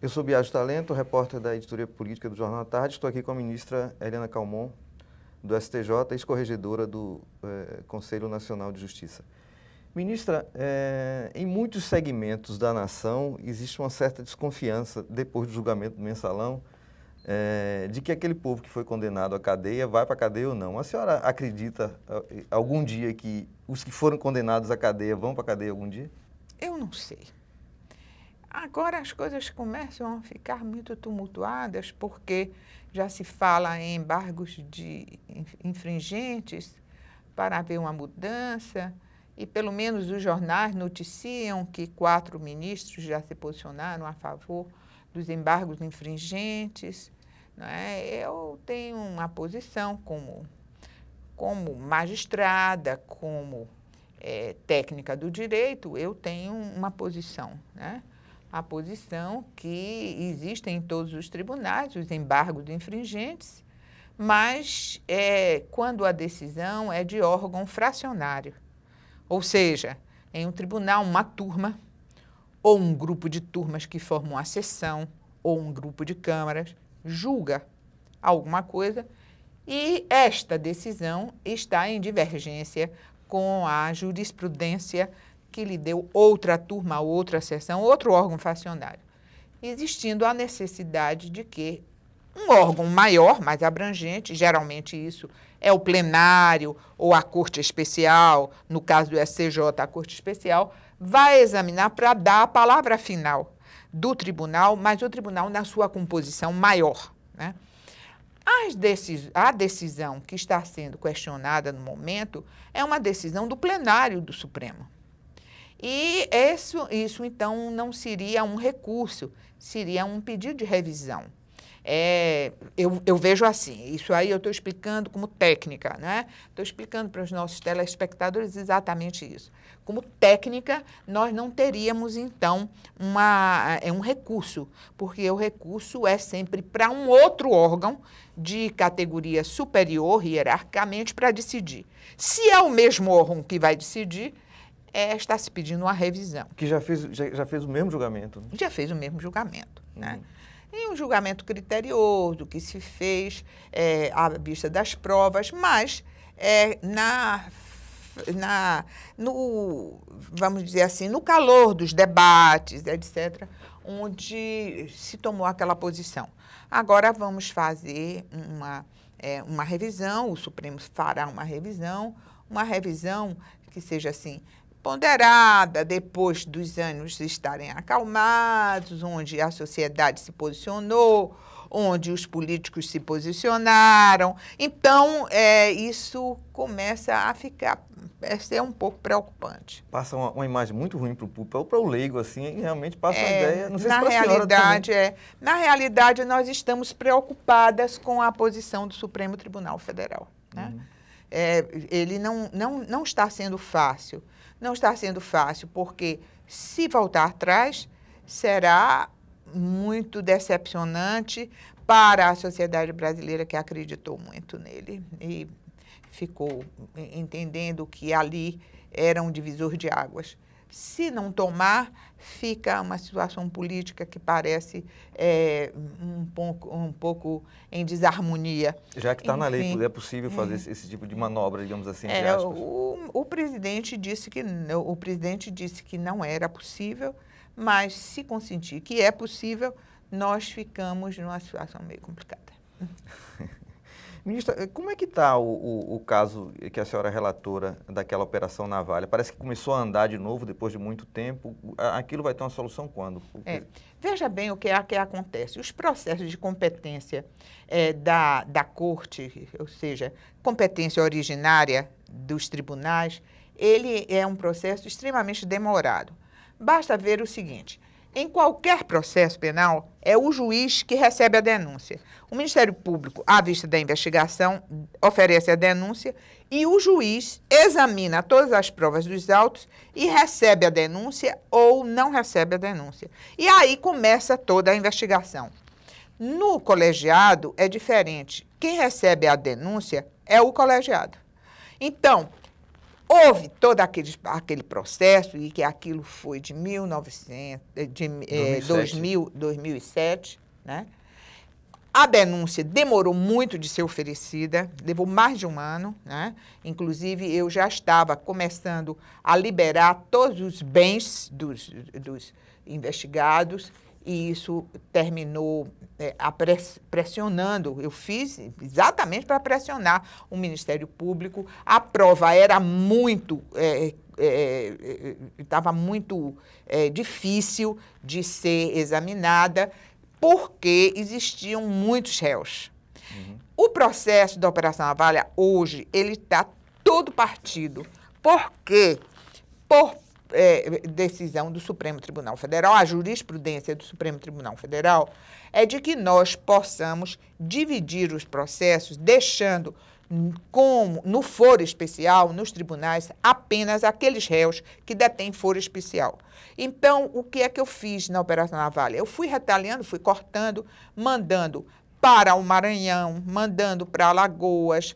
Eu sou Biagio Talento, repórter da Editoria Política do Jornal da Tarde. Estou aqui com a ministra Helena Calmon, do STJ, ex-corregedora do eh, Conselho Nacional de Justiça. Ministra, eh, em muitos segmentos da nação existe uma certa desconfiança, depois do julgamento do mensalão, eh, de que aquele povo que foi condenado à cadeia vai para a cadeia ou não. A senhora acredita eh, algum dia que os que foram condenados à cadeia vão para a cadeia algum dia? Eu não sei. Agora as coisas começam a ficar muito tumultuadas, porque já se fala em embargos de infringentes para haver uma mudança, e pelo menos os jornais noticiam que quatro ministros já se posicionaram a favor dos embargos infringentes. É? Eu tenho uma posição como, como magistrada, como é, técnica do direito, eu tenho uma posição. Né? a posição que existe em todos os tribunais, os embargos infringentes, mas é, quando a decisão é de órgão fracionário, ou seja, em um tribunal, uma turma, ou um grupo de turmas que formam a sessão, ou um grupo de câmaras, julga alguma coisa e esta decisão está em divergência com a jurisprudência que lhe deu outra turma, outra sessão, outro órgão facionário, existindo a necessidade de que um órgão maior, mais abrangente, geralmente isso é o plenário ou a Corte Especial, no caso do SCJ, a Corte Especial, vai examinar para dar a palavra final do tribunal, mas o tribunal na sua composição maior. Né? Decis a decisão que está sendo questionada no momento é uma decisão do plenário do Supremo. E isso, isso então não seria um recurso, seria um pedido de revisão. É, eu, eu, vejo assim, isso aí eu estou explicando como técnica, né? Estou explicando para os nossos telespectadores exatamente isso. Como técnica, nós não teríamos, então, uma, é um recurso, porque o recurso é sempre para um outro órgão de categoria superior, hierarquicamente, para decidir. Se é o mesmo órgão que vai decidir, é, está se pedindo uma revisão. Que já fez, já, já fez o mesmo julgamento. Já fez o mesmo julgamento, uhum. né? E um julgamento criterioso do que se fez é, à vista das provas, mas é, na, na, no, vamos dizer assim, no calor dos debates, etc., onde se tomou aquela posição. Agora vamos fazer uma, é, uma revisão, o Supremo fará uma revisão, uma revisão que seja assim ponderada depois dos anos estarem acalmados, onde a sociedade se posicionou, onde os políticos se posicionaram. Então, é, isso começa a ficar, a é, ser um pouco preocupante. Passa uma, uma imagem muito ruim para o público, para o leigo, assim, realmente passa é, a ideia, não sei na se realidade, é, Na realidade, nós estamos preocupadas com a posição do Supremo Tribunal Federal. Né? Uhum. É, ele não, não, não está sendo fácil. Não está sendo fácil, porque se voltar atrás, será muito decepcionante para a sociedade brasileira que acreditou muito nele e ficou entendendo que ali era um divisor de águas. Se não tomar, fica uma situação política que parece é, um, pouco, um pouco em desarmonia. Já que está na lei, é possível fazer é. esse, tipo de manobra, digamos assim, é, o, o, presidente disse que o presidente disse que não era possível, mas se consentir que é possível, nós ficamos numa situação meio complicada. Ministra, eh, como é que está o, o, o, caso que a senhora é relatora daquela operação navalha? Parece que começou a andar de novo depois de muito tempo. Aquilo vai ter uma solução quando? Porque... É. Veja bem o que, é, que acontece. Os processos de competência é, da, da corte, ou seja, competência originária dos tribunais, ele é um processo extremamente demorado. Basta ver o seguinte, em qualquer processo penal, é o juiz que recebe a denúncia. O Ministério Público, à vista da investigação, oferece a denúncia e o juiz examina todas as provas dos autos e recebe a denúncia ou não recebe a denúncia. E aí começa toda a investigação. No colegiado é diferente. Quem recebe a denúncia é o colegiado. Então, Houve todo aquele, aquele processo e que aquilo foi de, 1900, eh, de 2007. Eh, 2000, 2007, né? A denúncia demorou muito de ser oferecida, levou mais de um ano, né? Inclusive, eu já estava começando a liberar todos os bens dos, dos investigados e isso terminou é, pressionando. Eu fiz exatamente para pressionar o Ministério Público. A prova era muito. estava é, é, é, é muito é, difícil de ser examinada porque existiam muitos réus. Uhum. O processo da Operação Navalha hoje ele está todo partido. Por quê? Por é, decisão do Supremo Tribunal Federal, a jurisprudência do Supremo Tribunal Federal, é de que nós possamos dividir os processos, deixando como no foro especial, nos tribunais, apenas aqueles réus que detêm foro especial. Então, o que é que eu fiz na Operação Navalha? Eu fui retalhando, fui cortando, mandando para o Maranhão, mandando para Alagoas,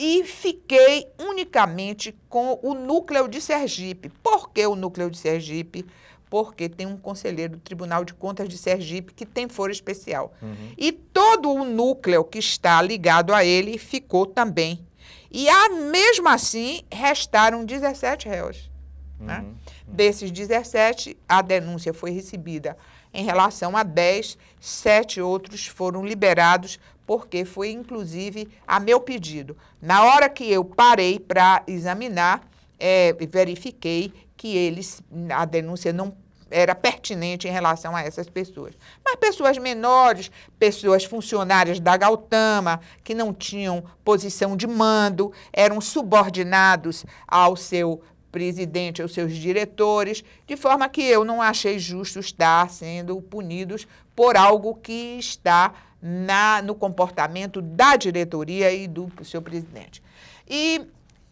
e fiquei unicamente com o núcleo de Sergipe. Por que o núcleo de Sergipe? Porque tem um conselheiro do Tribunal de Contas de Sergipe que tem foro especial. Uhum. E todo o núcleo que está ligado a ele ficou também. E a, mesmo assim, restaram 17 réus. Né? Uhum. Né? Desses 17, a denúncia foi recebida em relação a 10, sete outros foram liberados porque foi inclusive a meu pedido. Na hora que eu parei para examinar, é, verifiquei que eles, a denúncia não era pertinente em relação a essas pessoas. Mas pessoas menores, pessoas funcionárias da Gautama, que não tinham posição de mando, eram subordinados ao seu presidente, aos seus diretores, de forma que eu não achei justo estar sendo punidos por algo que está na, no comportamento da diretoria e do seu presidente. E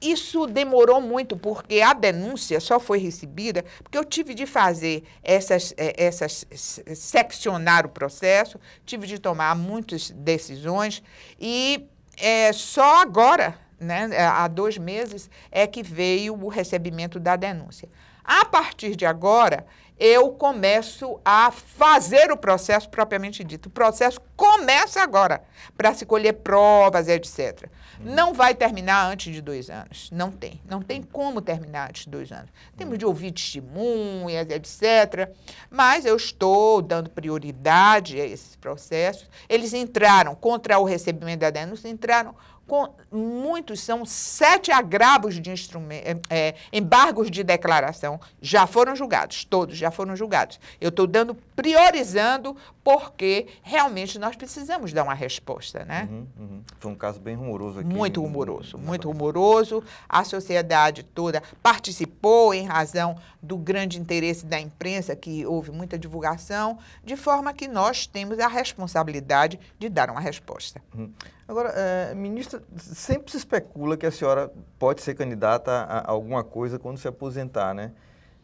isso demorou muito, porque a denúncia só foi recebida, porque eu tive de fazer essas, eh, essas seccionar o processo, tive de tomar muitas decisões, e é, só agora, né, há dois meses, é que veio o recebimento da denúncia. A partir de agora, eu começo a fazer o processo propriamente dito. O processo começa agora para se colher provas, etc. Hum. Não vai terminar antes de dois anos. Não tem. Não tem como terminar antes de dois anos. Temos hum. de ouvir testemunhas, etc. Mas eu estou dando prioridade a esses processos. Eles entraram contra o recebimento da denúncia, entraram com muitos são sete agravos de é, é, embargos de declaração, já foram julgados, todos já foram julgados. Eu estou dando, priorizando, porque realmente nós precisamos dar uma resposta, né? Uhum, uhum. Foi um caso bem rumoroso aqui. Muito rumoroso, muito rumoroso. A sociedade toda participou em razão do grande interesse da imprensa, que houve muita divulgação, de forma que nós temos a responsabilidade de dar uma resposta. Uhum. Agora, é, eh, ministra, sempre se especula que a senhora pode ser candidata a alguma coisa quando se aposentar, né?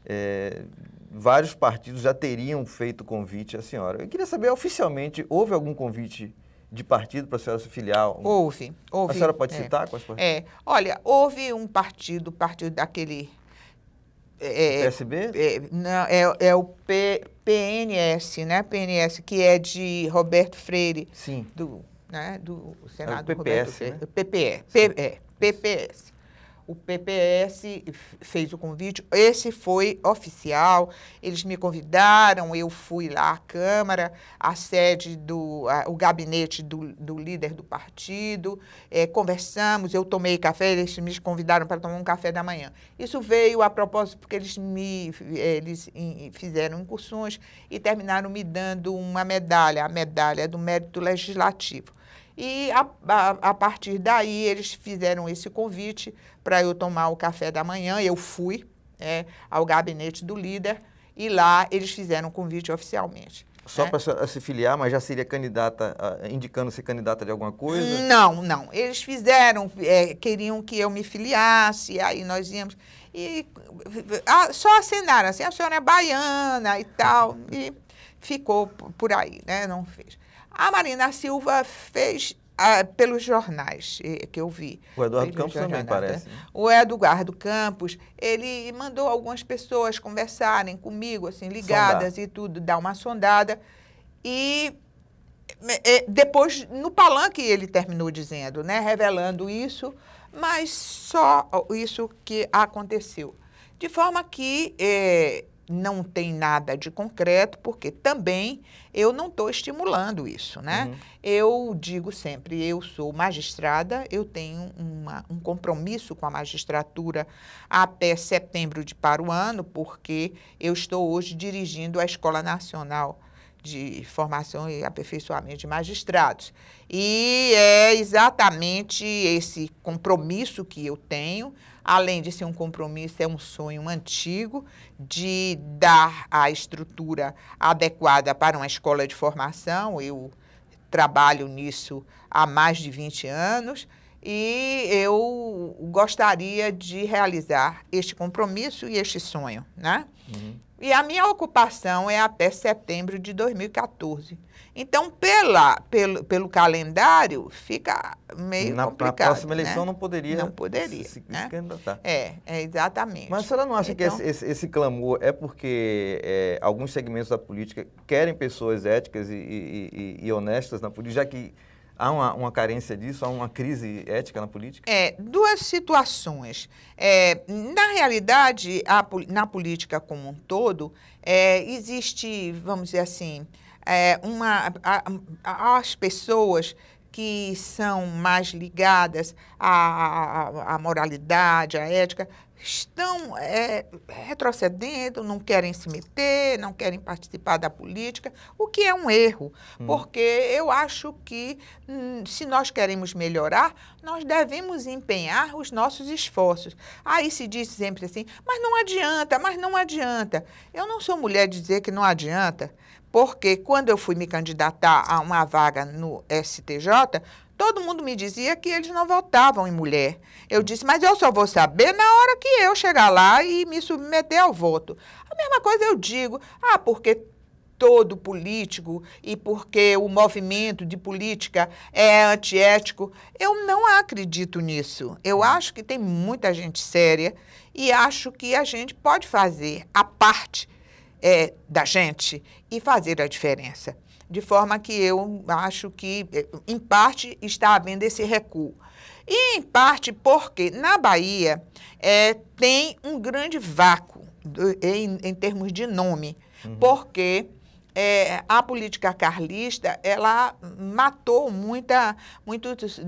É, vários partidos já teriam feito convite à senhora. Eu queria saber, oficialmente, houve algum convite de partido para a senhora se filiar? Houve, houve. A senhora pode é, citar quais partidos? É, olha, houve um partido, partido daquele... É, é PSB? É, não, é, é o P, PNS, né? PNS, que é de Roberto Freire. Sim. Do, né, do Senado é o PPS, Roberto, né? PPE, PPS o PPS fez o convite, esse foi oficial, eles me convidaram, eu fui lá à Câmara, à sede do a, o gabinete do, do, líder do partido, é, conversamos, eu tomei café, eles me convidaram para tomar um café da manhã. Isso veio a propósito porque eles me eles fizeram incursões e terminaram me dando uma medalha, a medalha do mérito legislativo. E a, a, a partir daí eles fizeram esse convite para eu tomar o café da manhã. Eu fui é, ao gabinete do líder e lá eles fizeram o convite oficialmente. Só é. Né. para se filiar, mas já seria candidata, indicando ser candidata de alguma coisa? Não, não. Eles fizeram, é, queriam que eu me filiasse, aí nós íamos. E a, ah, só assinaram assim, a senhora é baiana e tal. e ficou por aí, né? Não fez. A Marina Silva fez ah, pelos jornais que eu vi. O Eduardo Campos jornais, também né? parece. O Eduardo Campos, ele mandou algumas pessoas conversarem comigo, assim, ligadas Sondar. e tudo, dar uma sondada. E depois, no palanque, ele terminou dizendo, né, revelando isso, mas só isso que aconteceu. De forma que eh, não tem nada de concreto, porque também eu não estou estimulando isso, né? Uhum. Eu digo sempre, eu sou magistrada, eu tenho uma, um compromisso com a magistratura até setembro de para o ano, porque eu estou hoje dirigindo a Escola Nacional de Formação e Aperfeiçoamento de Magistrados. E é exatamente esse compromisso que eu tenho além de ser um compromisso, é um sonho antigo de dar a estrutura adequada para uma escola de formação. Eu trabalho nisso há mais de 20 anos e eu gostaria de realizar este compromisso e este sonho, né? Uhum. E a minha ocupação é até setembro de 2014. Então, pela, pelo, pelo calendário, fica meio na, complicado. Na próxima né? eleição não poderia, não poderia se, né? se candidatar. É, é, exatamente. Mas a senhora não acha então, que esse, esse, esse, clamor é porque é, alguns segmentos da política querem pessoas éticas e, e, e, e honestas na política, já que Há uma, uma, carência disso? Há uma crise ética na política? É, duas situações. É, na realidade, a, na política como um todo, é, existe, vamos dizer assim, é, uma, a, a, as pessoas que são mais ligadas à, à, à moralidade, à ética, estão é, retrocedendo, não querem se meter, não querem participar da política, o que é um erro, hum. porque eu acho que hum, se nós queremos melhorar, nós devemos empenhar os nossos esforços. Aí se diz sempre assim, mas não adianta, mas não adianta. Eu não sou mulher de dizer que não adianta, porque quando eu fui me candidatar a uma vaga no STJ, Todo mundo me dizia que eles não votavam em mulher. Eu disse, mas eu só vou saber na hora que eu chegar lá e me submeter ao voto. A mesma coisa eu digo, ah, porque todo político e porque o movimento de política é antiético. Eu não acredito nisso. Eu acho que tem muita gente séria e acho que a gente pode fazer a parte é, da gente e fazer a diferença de forma que eu acho que, eh, em parte, está havendo esse recuo. E, em parte, porque na Bahia é, tem um grande vácuo em, em termos de nome, uhum. porque é, a política carlista ela matou muita muitos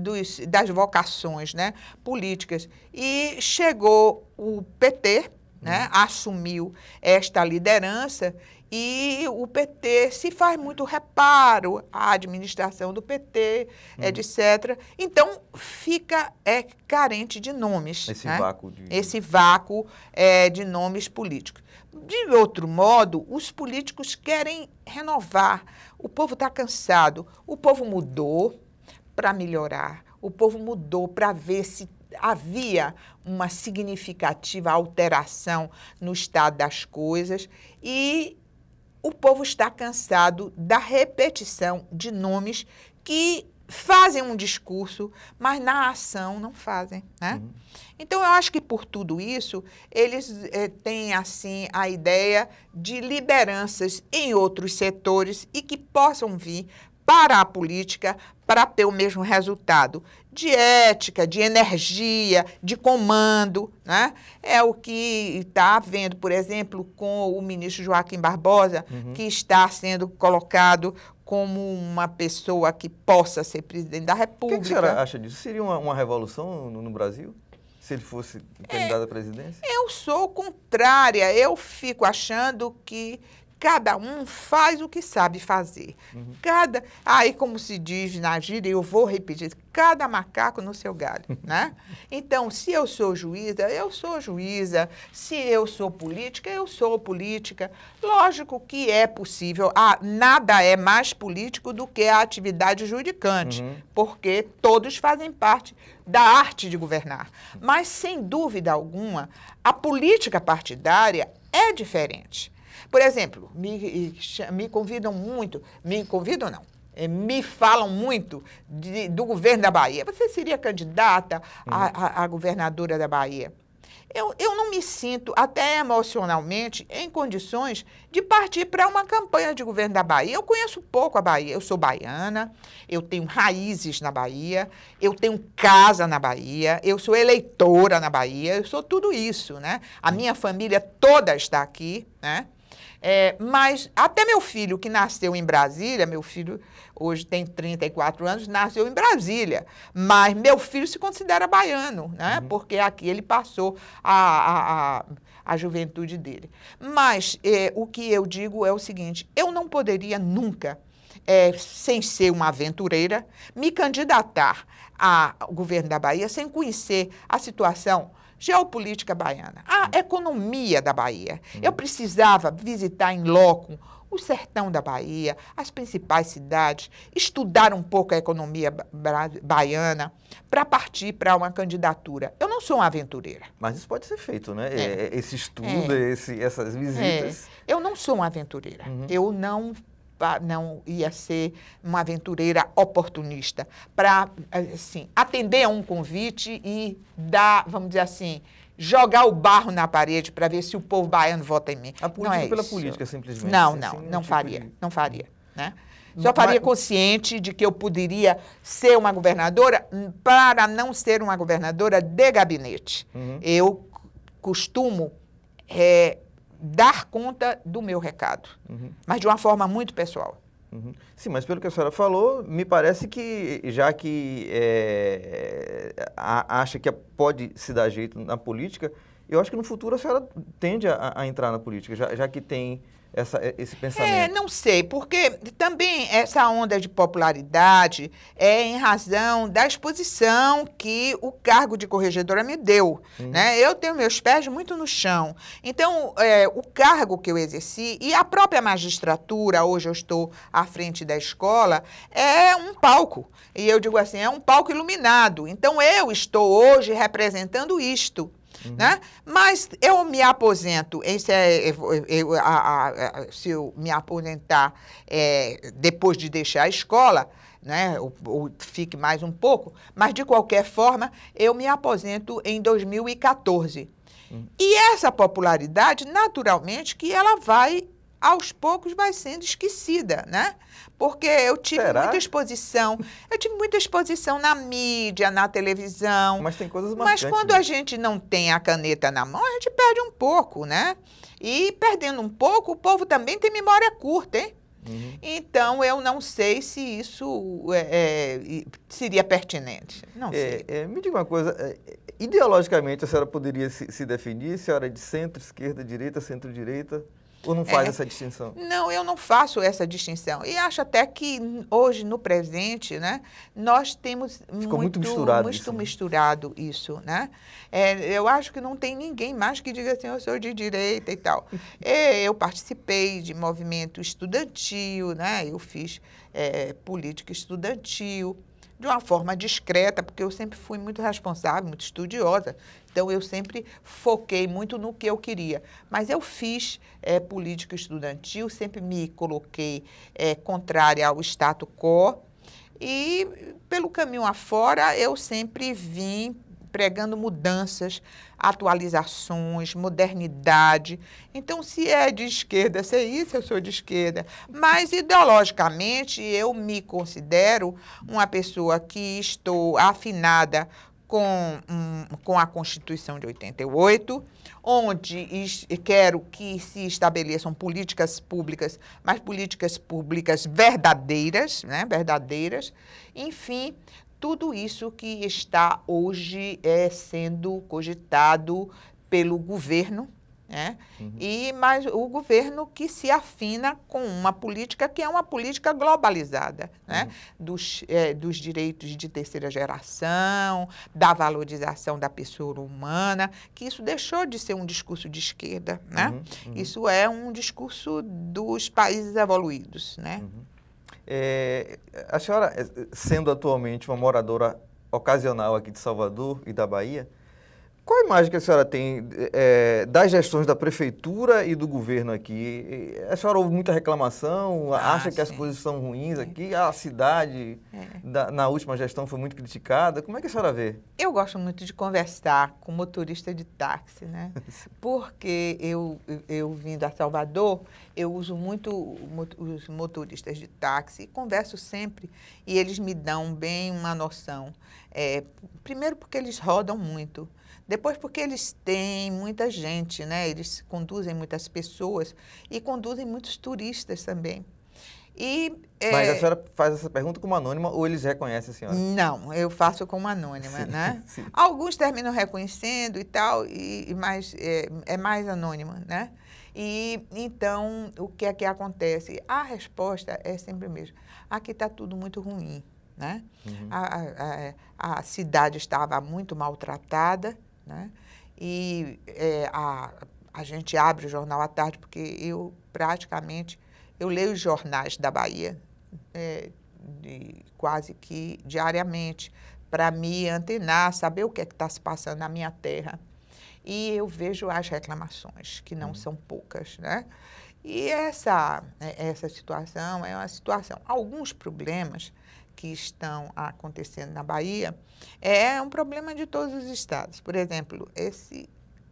das vocações né políticas e chegou o PT né, uhum. assumiu esta liderança e o PT se faz muito reparo à administração do PT, hum. etc. Então fica é carente de nomes. Esse né? vácuo. De... Esse vácuo é, de nomes políticos. De outro modo, os políticos querem renovar. O povo está cansado. O povo mudou para melhorar. O povo mudou para ver se havia uma significativa alteração no estado das coisas e o povo está cansado da repetição de nomes que fazem um discurso, mas na ação não fazem, né? Uhum. Então eu acho que por tudo isso eles eh, têm assim a ideia de lideranças em outros setores e que possam vir para a política para ter o mesmo resultado de ética, de energia, de comando, né? É o que está havendo, por exemplo, com o ministro Joaquim Barbosa, uhum. que está sendo colocado como uma pessoa que possa ser presidente da República. O que, que a senhora acha disso? Seria uma, uma revolução no, no Brasil? se ele fosse candidato é, à presidência? Eu sou contrária. Eu fico achando que Cada um faz o que sabe fazer. Uhum. Cada, aí como se diz na gíria, eu vou repetir, cada macaco no seu galho, né? Então, se eu sou juíza, eu sou juíza. Se eu sou política, eu sou política. Lógico que é possível. Ah, nada é mais político do que a atividade judicante, uhum. porque todos fazem parte da arte de governar. Mas, sem dúvida alguma, a política partidária é diferente. Por exemplo, me, me convidam muito, me convidam não, eh, me falam muito de, do governo da Bahia. Você seria candidata à hum. governadora da Bahia? Eu, eu não me sinto, até emocionalmente, em condições de partir para uma campanha de governo da Bahia. Eu conheço pouco a Bahia. Eu sou baiana, eu tenho raízes na Bahia, eu tenho casa na Bahia, eu sou eleitora na Bahia, eu sou tudo isso, né? A hum. minha família toda está aqui, né? É, mas até meu filho, que nasceu em Brasília, meu filho hoje tem 34 anos, nasceu em Brasília. Mas meu filho se considera baiano, né? Uhum. Porque aqui ele passou a, a, a, a juventude dele. Mas é, o que eu digo é o seguinte: eu não poderia nunca. É, sem ser uma aventureira, me candidatar ao governo da Bahia sem conhecer a situação geopolítica baiana, a hum. economia da Bahia. Hum. Eu precisava visitar em loco o sertão da Bahia, as principais cidades, estudar um pouco a economia ba baiana para partir para uma candidatura. Eu não sou uma aventureira. Mas isso pode ser feito, né? É. Esse estudo, é. esse, essas é. visitas. É. Eu não sou uma aventureira. Uhum. Eu não não ia ser uma aventureira oportunista, para assim, atender a um convite e dar, vamos dizer assim, jogar o barro na parede para ver se o povo baiano vota em mim. A política não é pela isso. política, simplesmente. Não, assim, não, assim, não, tipo faria, de... não faria, né? Só faria consciente de que eu poderia ser uma governadora hum, para não ser uma governadora de gabinete. Uhum. Eu costumo é, dar conta do meu recado, uhum. mas de uma forma muito pessoal. Uhum. Sim, mas pelo que a senhora falou, me parece que já que é, a, acha que pode se dar jeito na política, eu acho que no futuro a senhora tende a, a entrar na política, já, já que tem essa, esse é, pensamento? É, não sei, porque também essa onda de popularidade é em razão da exposição que o cargo de corregedora me deu. Uhum. Né? Eu tenho meus pés muito no chão. Então, é, o cargo que eu exerci e a própria magistratura, hoje eu estou à frente da escola, é um palco. E eu digo assim, é um palco iluminado. Então, eu estou hoje representando isto uhum. né? Mas eu me aposento, esse é, eu, a, a, se eu me aposentar é, depois de deixar a escola, né, ou, ou, fique mais um pouco, mas de qualquer forma, eu me aposento em 2014. Uhum. E essa popularidade, naturalmente, que ela vai aos poucos vai sendo esquecida, né? Porque eu tive Será? muita exposição, eu tive muita exposição na mídia, na televisão. Mas tem coisas marcantes. Mas quando né? a gente não tem a caneta na mão, a gente perde um pouco, né? E perdendo um pouco, o povo também tem memória curta, hein? Uhum. Então, eu não sei se isso é, é, seria pertinente. Não é, sei. É, me diga uma coisa, é, ideologicamente a senhora poderia se, se definir, senhora é de centro, esquerda, direita, centro-direita? Ou não faz é, essa distinção? Não, eu não faço essa distinção. E acho até que hoje, no presente, né, nós temos Ficou muito, muito misturado, muito isso, né? misturado né? isso, né? É, eu acho que não tem ninguém mais que diga assim, eu sou de direita e tal. É, eu participei de movimento estudantil, né? Eu fiz é, política estudantil de uma forma discreta, porque eu sempre fui muito responsável, muito estudiosa. Então, eu sempre foquei muito no que eu queria. Mas eu fiz é, política estudantil, sempre me coloquei é, contrária ao status quo. E, pelo caminho afora, eu sempre vim pregando mudanças, atualizações, modernidade. Então, se é de esquerda, se é isso, eu sou de esquerda. Mas, ideologicamente, eu me considero uma pessoa que estou afinada com, um, com a Constituição de 88, onde quero que se estabeleçam políticas públicas, mas políticas públicas verdadeiras, né, verdadeiras. Enfim, tudo isso que está hoje é sendo cogitado pelo governo, né? Uhum. E mas o governo que se afina com uma política que é uma política globalizada, né? uhum. Dos, é, dos direitos de terceira geração, da valorização da pessoa humana, que isso deixou de ser um discurso de esquerda, né? Uhum. uhum. Isso é um discurso dos países evoluídos, né? Uhum. É, a senhora, eh, sendo atualmente uma moradora ocasional aqui de Salvador e da Bahia, qual a imagem que a senhora tem é, das gestões da prefeitura e do governo aqui? Eh, a senhora ouve muita reclamação, ah, acha sim. que as coisas são ruins aqui, a cidade é. da, na última gestão foi muito criticada. Como é que a senhora vê? Eu gosto muito de conversar com motorista de táxi, né? Porque eu, eu vindo a Salvador, eu uso muito os motoristas de táxi e converso sempre e eles me dão bem uma noção. É, primeiro porque eles rodam muito. Depois, porque eles têm muita gente, né? Eles conduzem muitas pessoas e conduzem muitos turistas também. E, é Mas a senhora faz essa pergunta como anônima ou eles reconhecem a senhora? Não, eu faço como anônima, sim, né? Sim. Alguns terminam reconhecendo e tal, e, mas é, é mais anônima, né? E então, o que é que acontece? A resposta é sempre a mesma. Aqui está tudo muito ruim, né? Uhum. a, a, a cidade estava muito maltratada, né? E é, a, a gente abre o jornal à tarde, porque eu praticamente eu leio os jornais da Bahia é, de, quase que diariamente para me antenar, saber o que é que está se passando na minha terra. E eu vejo as reclamações, que não hum. são poucas, né? E essa, é, essa situação é uma situação. Alguns problemas que estão acontecendo na Bahia é, é um problema de todos os estados. Por exemplo, esse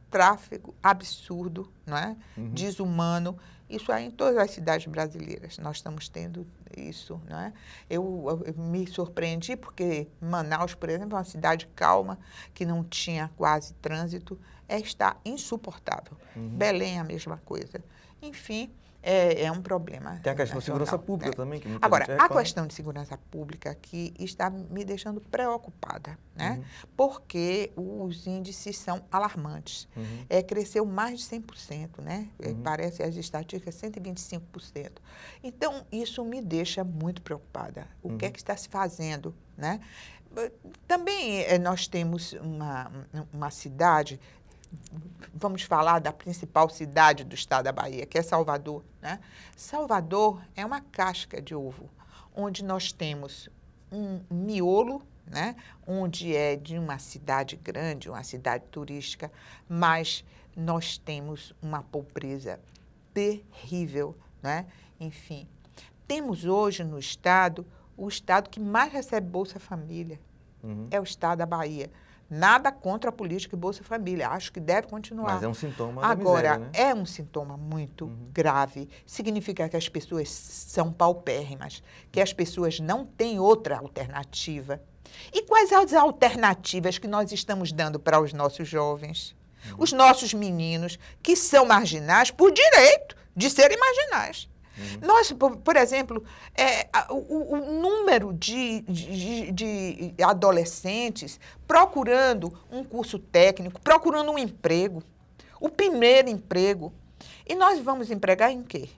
tráfego absurdo, não é? Uhum. desumano, isso é em todas as cidades brasileiras. Nós estamos tendo isso, não é? Eu, eu, me surpreendi porque Manaus, por exemplo, é uma cidade calma que não tinha quase trânsito, é está insuportável. Uhum. Belém é a mesma coisa. Enfim, é, é um problema. Tem a questão da segurança né? pública né? também. Que muita Agora, gente a questão de segurança pública que está me deixando preocupada, né? Uhum. Porque os índices são alarmantes. Uhum. É, cresceu mais de 100%, né? É, uhum. Parece as estatísticas 125%. Então, isso me deixa muito preocupada. O que é uhum. que está se fazendo, né? Também é, nós temos uma, uma cidade vamos falar da principal cidade do estado da Bahia, que é Salvador. Né? Salvador é uma casca de ovo, onde nós temos um miolo, né? onde é de uma cidade grande, uma cidade turística, mas nós temos uma pobreza terrível. Né? Enfim, temos hoje no estado o estado que mais recebe Bolsa Família. Uhum. É o estado da Bahia. Nada contra a política e Bolsa Família, acho que deve continuar. Mas é um sintoma Agora, miséria, né? é um sintoma muito uhum. grave. Significa que as pessoas são paupérrimas, que as pessoas não têm outra alternativa. E quais as alternativas que nós estamos dando para os nossos jovens? Uhum. Os nossos meninos, que são marginais por direito de serem marginais. Uhum. Nós, por, por exemplo, é, o, o, número de, de, de adolescentes procurando um curso técnico, procurando um emprego, o primeiro emprego. E nós vamos empregar em quê?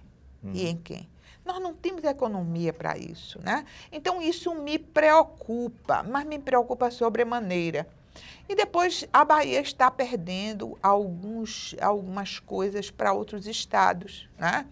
Uhum. E em quem? Nós não temos economia para isso, né? Então isso me preocupa, mas me preocupa sobremaneira. E depois a Bahia está perdendo alguns, algumas coisas para outros estados. Né?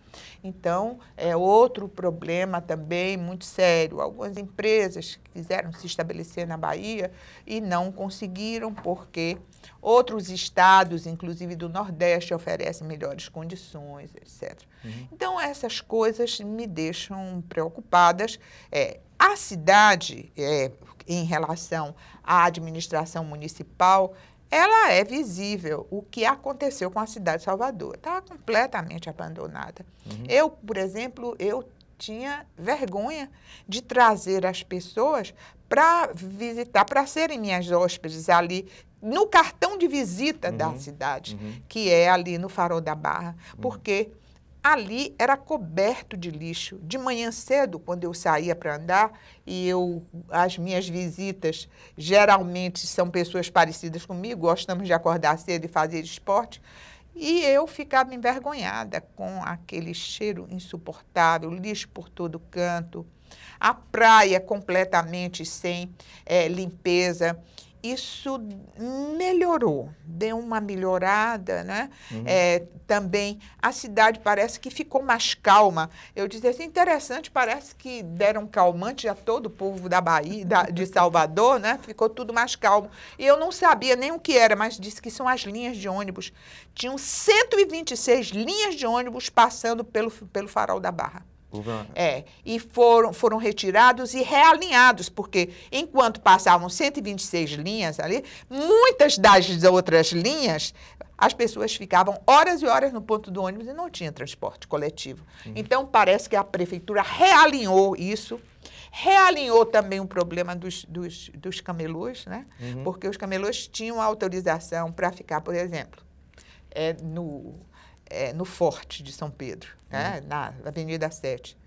Então, é outro problema também muito sério. Algumas empresas quiseram se estabelecer na Bahia e não conseguiram, porque outros estados, inclusive do Nordeste, oferecem melhores condições, etc. Uhum. Então, essas coisas me deixam preocupadas. É, a cidade, é, em relação a administração municipal, ela é visível o que aconteceu com a cidade de Salvador. Está completamente abandonada. Uhum. Eu, por exemplo, eu tinha vergonha de trazer as pessoas para visitar, para serem minhas hóspedes ali no cartão de visita uhum. da cidade, uhum. que é ali no Farol da Barra, uhum. porque ali era coberto de lixo. De manhã cedo, quando eu saía para andar, e eu as minhas visitas geralmente são pessoas parecidas comigo, gostamos de acordar cedo e fazer esporte, e eu ficava envergonhada com aquele cheiro insuportável, lixo por todo canto, a praia completamente sem é, limpeza isso melhorou, deu uma melhorada, né? Uhum. É, também a cidade parece que ficou mais calma. Eu disse, assim, interessante, parece que deram calmante a todo o povo da Bahia, da, de Salvador, né? Ficou tudo mais calmo. E eu não sabia nem o que era, mas disse que são as linhas de ônibus. Tinham 126 linhas de ônibus passando pelo, pelo farol da Barra. É, e foram, foram retirados e realinhados, porque enquanto passavam 126 linhas ali, muitas das outras linhas, as pessoas ficavam horas e horas no ponto do ônibus e não tinha transporte coletivo. Então, parece que a prefeitura realinhou isso realinhou também o problema dos, dos, dos camelôs, né? Uhum. Porque os camelôs tinham autorização para ficar, por exemplo, é, no, é, no Forte de São Pedro, né? uhum. na Avenida 7.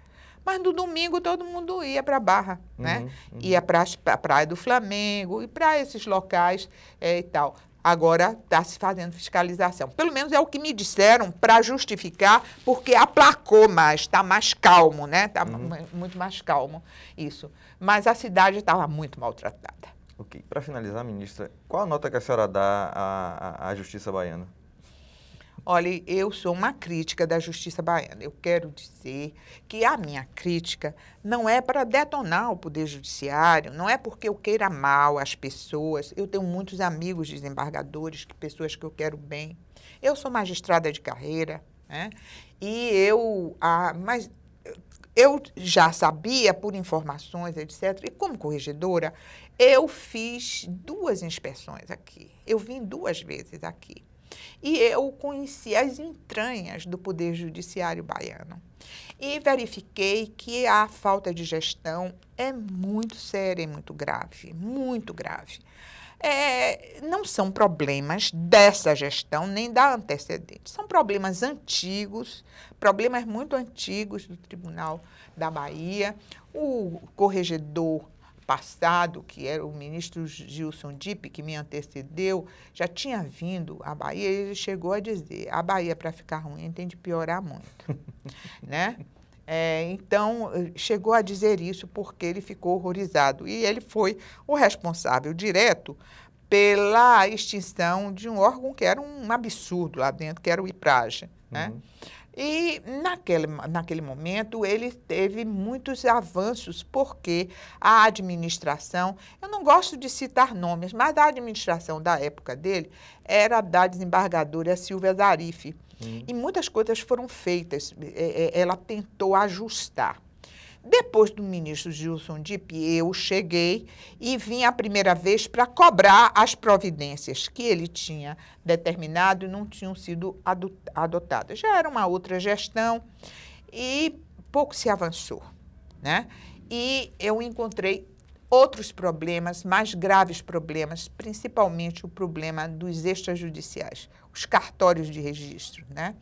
Mas no domingo todo mundo ia para a Barra, uhum, né? Uhum. Ia para a Praia do Flamengo e para esses locais é, e tal. Agora está se fazendo fiscalização. Pelo menos é o que me disseram para justificar, porque aplacou mais, está mais calmo, né? Está uhum. muito mais calmo isso. Mas a cidade estava muito maltratada. Ok. Para finalizar, ministra, qual a nota que a senhora dá à, à, à Justiça Baiana? Olha, eu sou uma crítica da justiça baiana. Eu quero dizer que a minha crítica não é para detonar o Poder Judiciário, não é porque eu queira mal as pessoas. Eu tenho muitos amigos desembargadores, pessoas que eu quero bem. Eu sou magistrada de carreira, né? E eu. Ah, mas eu já sabia por informações, etc. E como corregedora, eu fiz duas inspeções aqui. Eu vim duas vezes aqui e eu conheci as entranhas do Poder Judiciário baiano. E verifiquei que a falta de gestão é muito séria e muito grave, muito grave. É, não são problemas dessa gestão nem da antecedente, são problemas antigos, problemas muito antigos do Tribunal da Bahia. O corregedor passado, que era o ministro Gilson Dipp, que me antecedeu, já tinha vindo à Bahia e ele chegou a dizer, a Bahia, para ficar ruim, tem de piorar muito, né? É, então, chegou a dizer isso porque ele ficou horrorizado. E ele foi o responsável direto pela extinção de um órgão que era um absurdo lá dentro, que era o IPRAGE. Né? Uhum. Né? E naquele, naquele momento ele teve muitos avanços, porque a administração, eu não gosto de citar nomes, mas a administração da época dele era da desembargadora Silvia Zarife. Hum. E muitas coisas foram feitas, eh, eh, ela tentou ajustar. Depois do ministro Gilson Dipp, eu cheguei e vim a primeira vez para cobrar as providências que ele tinha determinado e não tinham sido adotadas. Já era uma outra gestão e pouco se avançou, né? E eu encontrei outros problemas, mais graves problemas, principalmente o problema dos extrajudiciais, os cartórios de registro, né?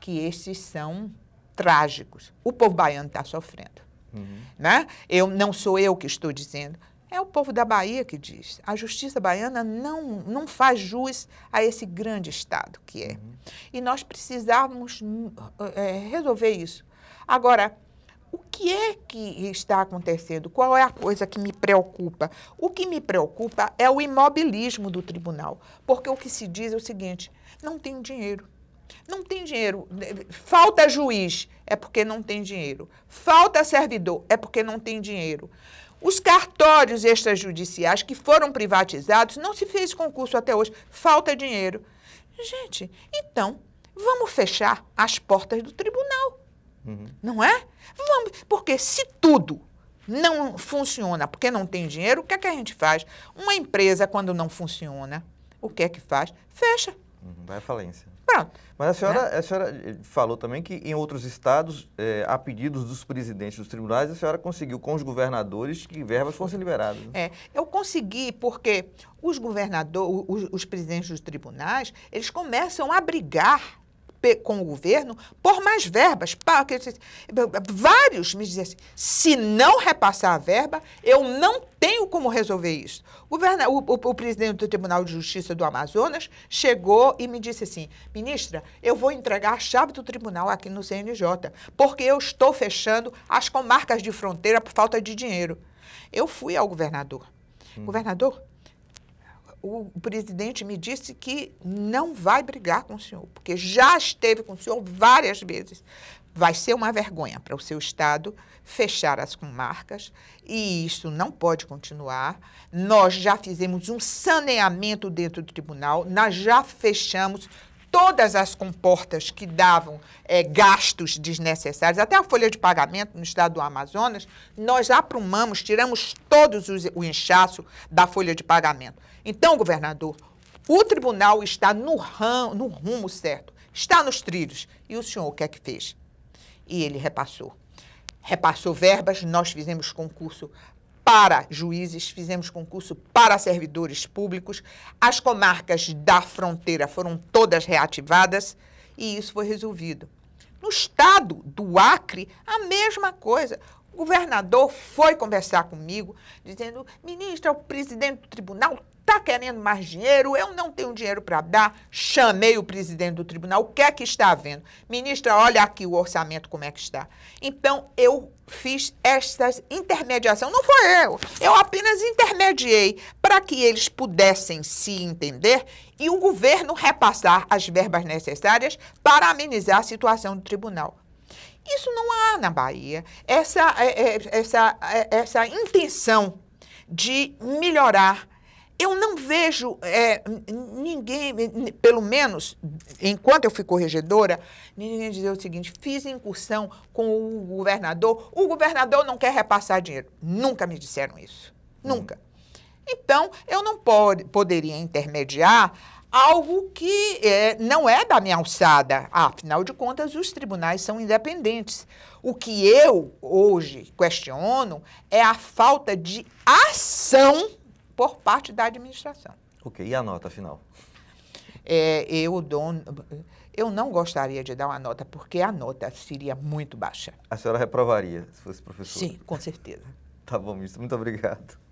Que esses são trágicos. O povo baiano está sofrendo. Uhum. Né? Eu, não sou eu que estou dizendo. É o povo da Bahia que diz. A justiça baiana não, não faz jus a esse grande Estado que é. Uhum. E nós precisávamos é, resolver isso. Agora, o que é que está acontecendo? Qual é a coisa que me preocupa? O que me preocupa é o imobilismo do tribunal. Porque o que se diz é o seguinte: não tem dinheiro. Não tem dinheiro. Falta juiz, é porque não tem dinheiro. Falta servidor, é porque não tem dinheiro. Os cartórios extrajudiciais que foram privatizados, não se fez concurso até hoje, falta dinheiro. Gente, então, vamos fechar as portas do tribunal. Uhum. Não é? Vamos, porque se tudo não funciona porque não tem dinheiro, o que é que a gente faz? Uma empresa, quando não funciona, o que é que faz? Fecha. Uhum, vai à falência. Pronto. Mas a senhora, né? a senhora eh, falou também que em outros estados, é, eh, a pedidos dos presidentes dos tribunais, a senhora conseguiu com os governadores que verbas fossem liberadas. É, eu consegui porque os governadores, os, os presidentes dos tribunais, eles começam a brigar com o governo por mais verbas. Vários me diziam assim: se não repassar a verba, eu não tenho como resolver isso. O, governo, o, o, o presidente do Tribunal de Justiça do Amazonas chegou e me disse assim: ministra, eu vou entregar a chave do tribunal aqui no CNJ, porque eu estou fechando as comarcas de fronteira por falta de dinheiro. Eu fui ao governador. Hum. Governador, o presidente me disse que não vai brigar com o senhor, porque já esteve com o senhor várias vezes. Vai ser uma vergonha para o seu Estado fechar as comarcas e isso não pode continuar. Nós já fizemos um saneamento dentro do tribunal, nós já fechamos todas as comportas que davam é, gastos desnecessários, até a folha de pagamento no estado do Amazonas, nós aprumamos, tiramos todos os, o inchaço da folha de pagamento. Então, governador, o tribunal está no, ram, no rumo certo, está nos trilhos. E o senhor o que é que fez? E ele repassou repassou verbas, nós fizemos concurso para juízes, fizemos concurso para servidores públicos, as comarcas da fronteira foram todas reativadas e isso foi resolvido. No estado do Acre, a mesma coisa. O governador foi conversar comigo, dizendo: ministra, é o presidente do tribunal está querendo mais dinheiro, eu não tenho dinheiro para dar. Chamei o presidente do tribunal, o que é que está havendo? Ministra, olha aqui o orçamento, como é que está. Então, eu fiz esta intermediação. Não foi eu, eu apenas intermediei para que eles pudessem se entender e o governo repassar as verbas necessárias para amenizar a situação do tribunal. Isso não há na Bahia. Essa, é, é, essa, é, essa intenção de melhorar eu não vejo é, ninguém, pelo menos enquanto eu fui corregedora, ninguém dizer o seguinte: fiz incursão com o governador, o governador não quer repassar dinheiro. Nunca me disseram isso. Hum. Nunca. Então, eu não pod poderia intermediar algo que é, não é da minha alçada. Ah, afinal de contas, os tribunais são independentes. O que eu hoje questiono é a falta de ação por parte da administração. Ok, e a nota final? É, eu dou. Eu não gostaria de dar uma nota, porque a nota seria muito baixa. A senhora reprovaria se fosse professor? Sim, com certeza. tá bom, ministro. Muito obrigado.